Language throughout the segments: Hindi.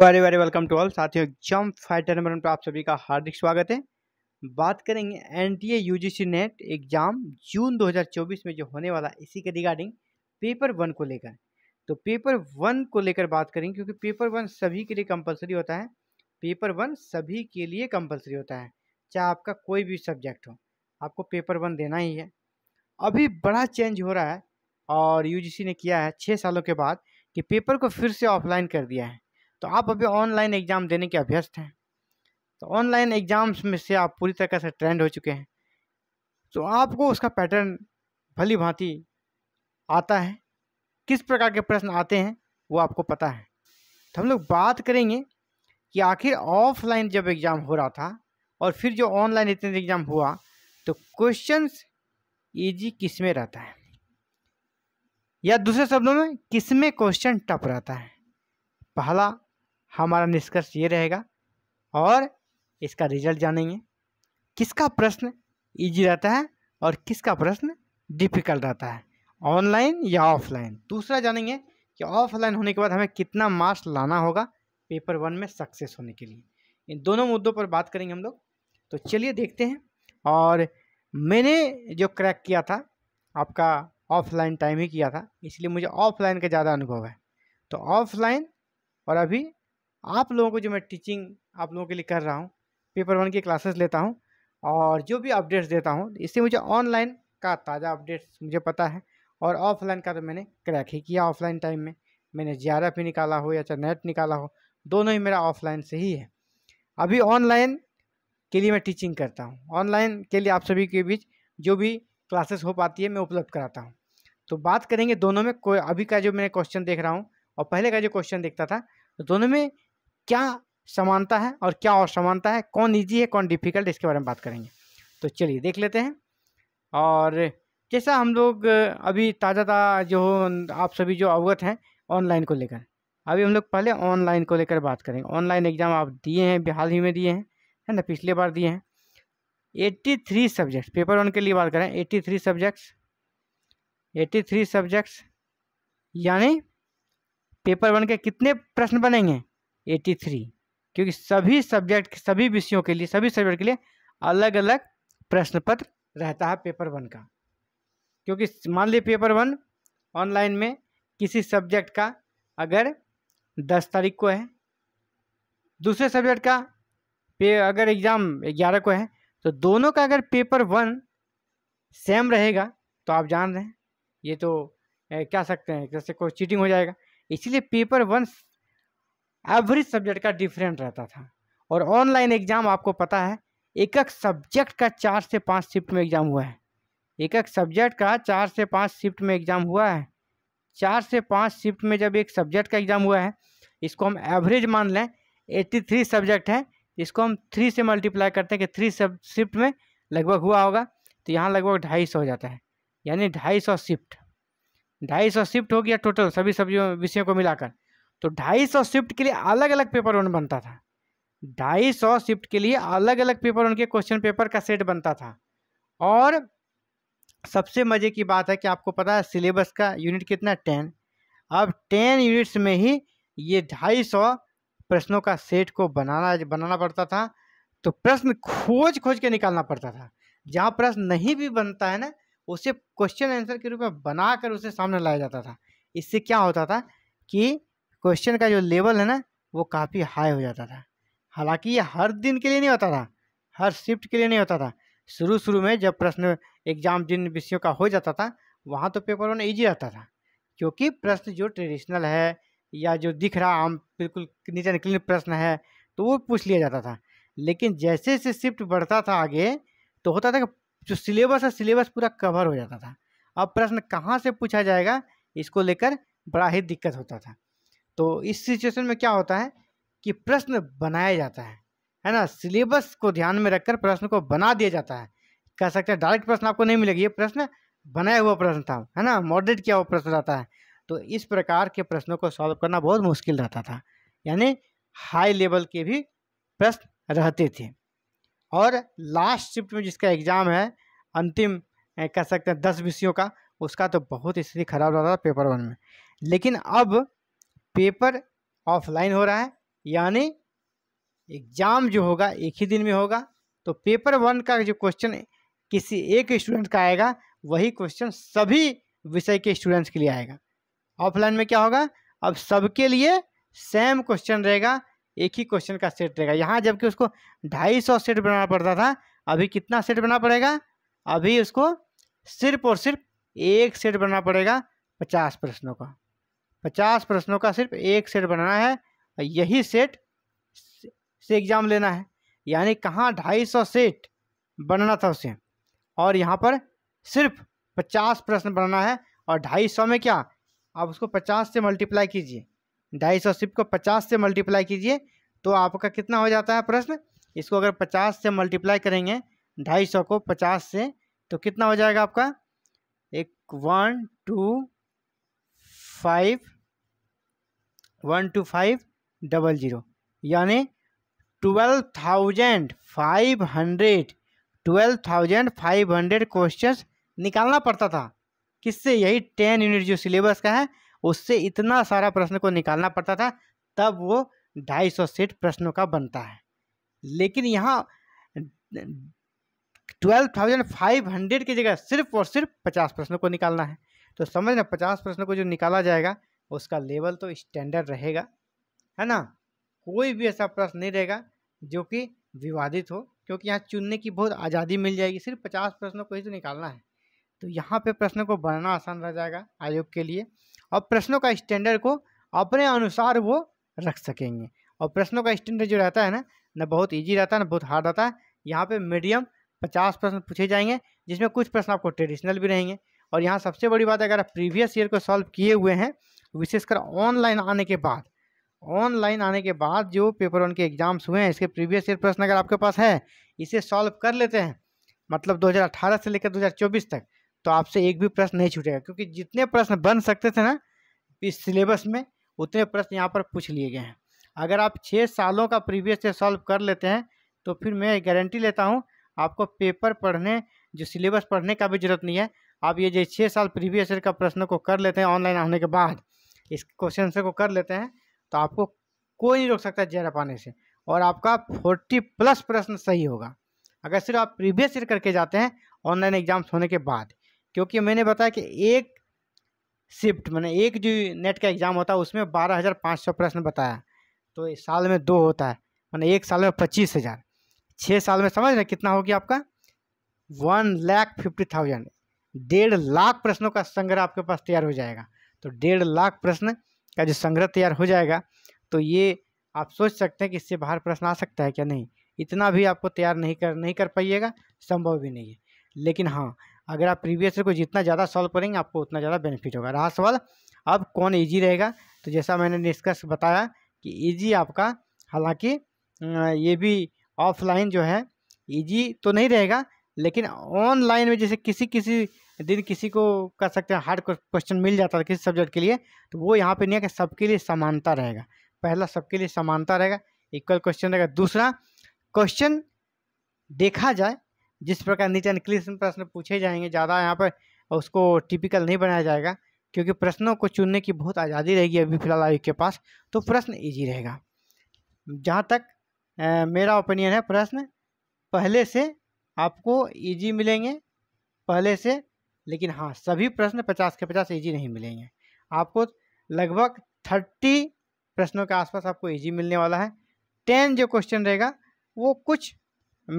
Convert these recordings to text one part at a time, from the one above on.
very very welcome to all साथियों एग्जाम फाइटर नंबर वन पर आप सभी का हार्दिक स्वागत है बात करेंगे N T A U G C NET exam June 2024 में जो होने वाला इसी के रिगार्डिंग पेपर वन को लेकर तो पेपर वन को लेकर बात करेंगे क्योंकि पेपर वन सभी के लिए कंपलसरी होता है पेपर वन सभी के लिए कंपलसरी होता है चाहे आपका कोई भी सब्जेक्ट हो आपको पेपर वन देना ही है अभी बड़ा चेंज हो रहा है और यू जी सी ने किया है छः सालों के बाद कि पेपर को फिर से ऑफलाइन कर दिया है तो आप अभी ऑनलाइन एग्ज़ाम देने के अभ्यस्त हैं तो ऑनलाइन एग्ज़ाम्स में से आप पूरी तरह से ट्रेंड हो चुके हैं तो आपको उसका पैटर्न भली भांति आता है किस प्रकार के प्रश्न आते हैं वो आपको पता है तो हम लोग बात करेंगे कि आखिर ऑफलाइन जब एग्ज़ाम हो रहा था और फिर जो ऑनलाइन इतने एग्ज़ाम हुआ तो क्वेश्चंस इजी किस में रहता है या दूसरे शब्दों में किस में क्वेश्चन टप रहता है पहला हमारा निष्कर्ष ये रहेगा और इसका रिजल्ट जानेंगे किसका प्रश्न इजी रहता है और किसका प्रश्न डिफ़िकल्ट रहता है ऑनलाइन या ऑफलाइन दूसरा जानेंगे कि ऑफलाइन होने के बाद हमें कितना मार्क्स लाना होगा पेपर वन में सक्सेस होने के लिए इन दोनों मुद्दों पर बात करेंगे हम लोग तो चलिए देखते हैं और मैंने जो क्रैक किया था आपका ऑफलाइन टाइम ही किया था इसलिए मुझे ऑफलाइन का ज़्यादा अनुभव है तो ऑफलाइन और अभी आप लोगों को जो मैं टीचिंग आप लोगों के लिए कर रहा हूँ पेपर वन की क्लासेस लेता हूँ और जो भी अपडेट्स देता हूँ इससे मुझे ऑनलाइन का ताज़ा अपडेट्स मुझे पता है और ऑफलाइन का तो मैंने क्रैक ही किया ऑफलाइन टाइम में मैंने जे आर एफ निकाला हो या चाहे नेट निकाला हो दोनों ही मेरा ऑफलाइन से ही है अभी ऑनलाइन के लिए मैं टीचिंग करता हूँ ऑनलाइन के लिए आप सभी के बीच जो भी क्लासेस हो पाती है मैं उपलब्ध कराता हूँ तो बात करेंगे दोनों में कोई अभी का जो मैंने क्वेश्चन देख रहा हूँ और पहले का जो क्वेश्चन देखता था तो दोनों में क्या समानता है और क्या असमानता है कौन ईजी है कौन डिफ़िकल्ट इसके बारे में बात करेंगे तो चलिए देख लेते हैं और जैसा हम लोग अभी ताज़ा ताज़ा जो आप सभी जो अवगत हैं ऑनलाइन को लेकर अभी हम लोग पहले ऑनलाइन को लेकर बात करेंगे ऑनलाइन एग्ज़ाम आप दिए हैं बिहार ही में दिए हैं है ना पिछले बार दिए हैं eighty three subjects paper one के लिए बात करें eighty three subjects eighty three subjects यानी पेपर वन के कितने प्रश्न बनेंगे एटी थ्री क्योंकि सभी सब्जेक्ट सभी विषयों के लिए सभी सब्जेक्ट के लिए अलग अलग प्रश्न पत्र रहता है पेपर वन का क्योंकि मान लीजिए पेपर वन ऑनलाइन में किसी सब्जेक्ट का अगर दस तारीख को है दूसरे सब्जेक्ट का पे अगर एग्ज़ाम ग्यारह को है तो दोनों का अगर पेपर वन सेम रहेगा तो आप जान रहे हैं ये तो ए, क्या सकते हैं जैसे कोई चीटिंग हो जाएगा इसीलिए पेपर वन एवरेज सब्जेक्ट का डिफरेंट रहता था और ऑनलाइन एग्ज़ाम आपको पता है एक एक सब्जेक्ट का चार से पाँच शिफ्ट में एग्ज़ाम हुआ है एक एक सब्जेक्ट का चार से पाँच शिफ्ट में एग्ज़ाम हुआ है चार से पाँच शिफ्ट में जब एक सब्जेक्ट का एग्ज़ाम हुआ है इसको हम एवरेज मान लें एट्टी थ्री सब्जेक्ट है इसको हम थ्री से मल्टीप्लाई करते हैं कि थ्री सब शिफ्ट में लगभग हुआ होगा तो यहाँ लगभग ढाई सौ हो जाता है यानी ढाई सौ शिफ्ट ढाई सौ शिफ्ट हो गया टोटल सभी सब्जियों विषयों को मिलाकर तो 250 शिफ्ट के लिए अलग अलग पेपर वन बनता था 250 शिफ्ट के लिए अलग अलग पेपर उनके क्वेश्चन पेपर का सेट बनता था और सबसे मज़े की बात है कि आपको पता है सिलेबस का यूनिट कितना टेन अब टेन यूनिट्स में ही ये ढाई सौ प्रश्नों का सेट को बनाना बनाना पड़ता था तो प्रश्न खोज खोज के निकालना पड़ता था जहाँ प्रश्न नहीं भी बनता है ना उसे क्वेश्चन आंसर के रूप में बनाकर उसे सामने लाया जाता था इससे क्या होता था कि क्वेश्चन का जो लेवल है ना वो काफ़ी हाई हो जाता था हालांकि ये हर दिन के लिए नहीं होता था हर शिफ्ट के लिए नहीं होता था शुरू शुरू में जब प्रश्न एग्जाम जिन विषयों का हो जाता था वहाँ तो पेपर वन ईजी रहता था क्योंकि प्रश्न जो ट्रेडिशनल है या जो दिख रहा आम बिल्कुल नीचे निकले प्रश्न है तो वो पूछ लिया जाता था लेकिन जैसे जैसे शिफ्ट बढ़ता था आगे तो होता था कि जो सिलेबस है सिलेबस पूरा कवर हो जाता था अब प्रश्न कहाँ से पूछा जाएगा इसको लेकर बड़ा ही दिक्कत होता था तो इस सिचुएशन में क्या होता है कि प्रश्न बनाया जाता है है ना सिलेबस को ध्यान में रखकर प्रश्न को बना दिया जाता है कह सकते हैं डायरेक्ट प्रश्न आपको नहीं मिलेगा ये प्रश्न बनाया हुआ प्रश्न था है ना मॉडरेट किया हुआ प्रश्न रहता है तो इस प्रकार के प्रश्नों को सॉल्व करना बहुत मुश्किल रहता था यानी हाई लेवल के भी प्रश्न रहते थे और लास्ट शिफ्ट में जिसका एग्ज़ाम है अंतिम कह सकते हैं दस विषयों का उसका तो बहुत स्थिति खराब रहता था पेपर वन में लेकिन अब पेपर ऑफलाइन हो रहा है यानी एग्ज़ाम जो होगा एक ही दिन में होगा तो पेपर वन का जो क्वेश्चन किसी एक स्टूडेंट का आएगा वही क्वेश्चन सभी विषय के स्टूडेंट्स के लिए आएगा ऑफलाइन में क्या होगा अब सबके लिए सेम क्वेश्चन रहेगा एक ही क्वेश्चन का सेट रहेगा यहाँ जबकि उसको ढाई सौ सेट बनाना पड़ता था अभी कितना सेट बनाना पड़ेगा अभी उसको सिर्फ और सिर्फ एक सेट बनाना पड़ेगा पचास प्रश्नों का पचास प्रश्नों का सिर्फ एक सेट बनाना है और यही सेट से एग्ज़ाम लेना है यानी कहाँ ढाई सौ सेट बनाना था उसे और यहाँ पर सिर्फ पचास प्रश्न बनाना है और ढाई सौ में क्या आप उसको पचास से मल्टीप्लाई कीजिए ढाई सौ सिर्फ को पचास से मल्टीप्लाई कीजिए तो आपका कितना हो जाता है प्रश्न इसको अगर पचास से मल्टीप्लाई करेंगे ढाई सौ को पचास से तो कितना हो जाएगा आपका एक one two five one two five double zero यानी twelve thousand five hundred twelve thousand five hundred question निकालना पड़ता था किससे यही टेन यूनिट जो सिलेबस का है उससे इतना सारा प्रश्न को निकालना पड़ता था तब वो ढाई सौ सेट प्रश्नों का बनता है लेकिन यहाँ ट्वेल्व थाउजेंड फाइव हंड्रेड की जगह सिर्फ और सिर्फ पचास प्रश्नों को निकालना है तो समझ ना पचास प्रश्नों को जो निकाला जाएगा उसका लेवल तो स्टैंडर्ड रहेगा है ना कोई भी ऐसा प्रश्न नहीं रहेगा जो कि विवादित हो क्योंकि यहाँ चुनने की बहुत आज़ादी मिल जाएगी सिर्फ पचास प्रश्नों को ही तो निकालना है तो यहाँ पे प्रश्नों को बनाना आसान रह जाएगा आयोग के लिए और प्रश्नों का स्टैंडर्ड को अपने अनुसार वो रख सकेंगे और प्रश्नों का स्टैंडर्ड जो रहता है ना न बहुत ईजी रहता है ना बहुत हार्ड रहता है यहाँ पर मीडियम पचास प्रश्न पूछे जाएंगे जिसमें कुछ प्रश्न आपको ट्रेडिशनल भी रहेंगे और यहाँ सबसे बड़ी बात अगर आप प्रीवियस ईयर को सॉल्व किए हुए हैं विशेषकर ऑनलाइन आने के बाद ऑनलाइन आने के बाद जो पेपर वन के एग्ज़ाम्स हुए हैं इसके प्रीवियस ईयर प्रश्न अगर आपके पास है इसे सॉल्व कर लेते हैं मतलब 2018 से लेकर 2024 तक तो आपसे एक भी प्रश्न नहीं छूटेगा क्योंकि जितने प्रश्न बन सकते थे ना इस सिलेबस में उतने प्रश्न यहाँ पर पूछ लिए गए हैं अगर आप छः सालों का प्रीवियस ईयर सॉल्व कर लेते हैं तो फिर मैं गारंटी लेता हूँ आपको पेपर पढ़ने जो सिलेबस पढ़ने का भी जरूरत नहीं है आप ये जो छः साल प्रीवियस ईयर का प्रश्न को कर लेते हैं ऑनलाइन आने के बाद इस क्वेश्चन को कर लेते हैं तो आपको कोई नहीं रोक सकता जेरा पाने से और आपका फोर्टी प्लस प्रश्न सही होगा अगर सिर्फ आप प्रीवियस ईयर करके जाते हैं ऑनलाइन एग्जाम्स होने के बाद क्योंकि मैंने बताया कि एक शिफ्ट मैंने एक जो नेट का एग्ज़ाम होता है उसमें बारह हज़ार पाँच सौ प्रश्न बताया तो इस साल में दो होता है मैंने एक साल में पच्चीस हज़ार छः साल में समझ रहे कितना होगी आपका वन लैख फिफ्टी थाउजेंड डेढ़ लाख प्रश्नों का संग्रह आपके पास तैयार हो जाएगा तो डेढ़ लाख प्रश्न का जो संग्रह तैयार हो जाएगा तो ये आप सोच सकते हैं कि इससे बाहर प्रश्न आ सकता है क्या नहीं इतना भी आपको तैयार नहीं कर नहीं कर पाइएगा संभव भी नहीं है लेकिन हाँ अगर आप प्रीवियस को जितना ज़्यादा सॉल्व करेंगे आपको उतना ज़्यादा बेनिफिट होगा रहा सवाल अब कौन ईजी रहेगा तो जैसा मैंने निष्कर्ष बताया कि ईजी आपका हालांकि ये भी ऑफलाइन जो है ईजी तो नहीं रहेगा लेकिन ऑनलाइन में जैसे किसी किसी दिन किसी को कर सकते हैं हार्ड क्वेश्चन मिल जाता है किसी सब्जेक्ट के लिए तो वो यहाँ पे नहीं है कि सबके लिए समानता रहेगा पहला सबके लिए समानता रहेगा इक्वल क्वेश्चन रहेगा दूसरा क्वेश्चन देखा जाए जिस प्रकार नीचे निकलिस प्रश्न पूछे जाएंगे ज़्यादा यहाँ पर उसको टिपिकल नहीं बनाया जाएगा क्योंकि प्रश्नों को चुनने की बहुत आज़ादी रहेगी अभी फिलहाल आयोग के पास तो प्रश्न ईजी रहेगा जहाँ तक ए, मेरा ओपिनियन है प्रश्न पहले से आपको ईजी मिलेंगे पहले से लेकिन हाँ सभी प्रश्न पचास के पचास ईजी नहीं मिलेंगे आपको लगभग थर्टी प्रश्नों के आसपास आपको ईजी मिलने वाला है टेन जो क्वेश्चन रहेगा वो कुछ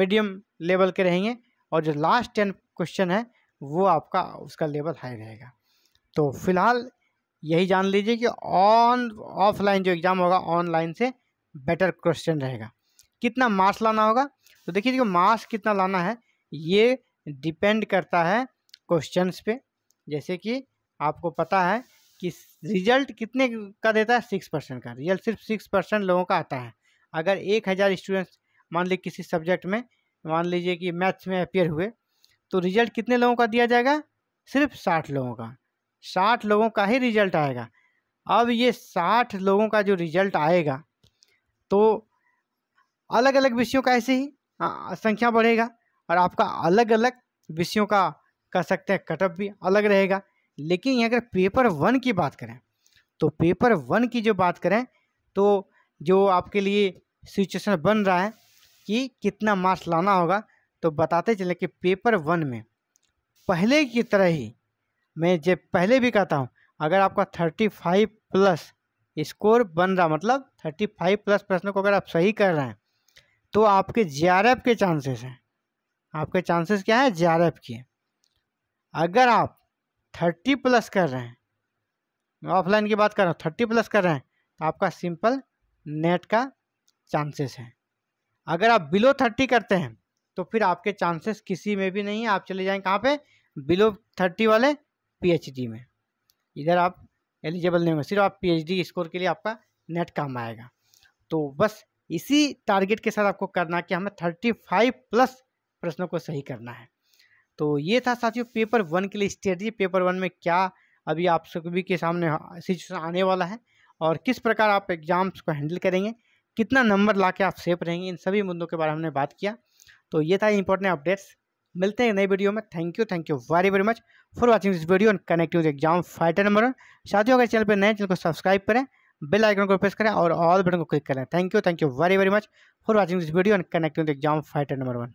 मीडियम लेवल के रहेंगे और जो लास्ट टेन क्वेश्चन है वो आपका उसका लेवल हाई रहेगा तो फिलहाल यही जान लीजिए कि ऑन ऑफलाइन जो एग्ज़ाम होगा ऑनलाइन से बेटर क्वेश्चन रहेगा कितना मार्क्स लाना होगा तो देखिए देखो मास कितना लाना है ये डिपेंड करता है क्वेश्चंस पे जैसे कि आपको पता है कि रिजल्ट कितने का देता है सिक्स परसेंट का रिजल्ट सिर्फ सिक्स परसेंट लोगों का आता है अगर एक हज़ार स्टूडेंट्स मान लीजिए किसी सब्जेक्ट में मान लीजिए कि मैथ्स में अपेयर हुए तो रिजल्ट कितने लोगों का दिया जाएगा सिर्फ साठ लोगों का साठ लोगों का ही रिजल्ट आएगा अब ये साठ लोगों का जो रिजल्ट आएगा तो अलग अलग विषयों का ऐसे ही हाँ, संख्या बढ़ेगा और आपका अलग अलग विषयों का कह सकते हैं कटअप भी अलग रहेगा लेकिन अगर पेपर वन की बात करें तो पेपर वन की जो बात करें तो जो आपके लिए सिचुएशन बन रहा है कि कितना मार्क्स लाना होगा तो बताते चले कि पेपर वन में पहले की तरह ही मैं जब पहले भी कहता हूँ अगर आपका थर्टी फाइव प्लस स्कोर बन रहा मतलब थर्टी फाइव प्लस प्रश्नों को अगर आप सही कर रहे हैं तो आपके जे के चांसेस हैं आपके चांसेस क्या है जे के अगर आप थर्टी प्लस कर रहे हैं मैं ऑफलाइन की बात कर रहा हूँ थर्टी प्लस कर रहे हैं तो आपका सिंपल नेट का चांसेस है अगर आप बिलो थर्टी करते हैं तो फिर आपके चांसेस किसी में भी नहीं है आप चले जाएँ कहाँ पे बिलो थर्टी वाले पीएचडी में इधर आप एलिजिबल नहीं होंगे सिर्फ आप पीएचडी स्कोर के लिए आपका नेट काम आएगा तो बस इसी टारगेट के साथ आपको करना कि हमें थर्टी फाइव प्लस प्रश्नों को सही करना है तो ये था साथियों पेपर वन के लिए स्ट्रेटजी पेपर वन में क्या अभी आप सभी के सामने सिचुएशन हाँ, आने वाला है और किस प्रकार आप एग्ज़ाम्स को हैंडल करेंगे कितना नंबर ला के आप सेफ रहेंगे इन सभी मुद्दों के बारे में हमने बात किया तो ये था इंपॉर्टेंट अपडेट्स मिलते हैं नई वीडियो में thank you thank you very very much for watching this video and connective exam fighter number साथियों अगर चैनल पर नए चैनल को सब्सक्राइब करें बेल आइकन को प्रेस करें और ऑल बटन को क्लिक करें thank you thank you very very much for watching this video and connecting the exam fighter number one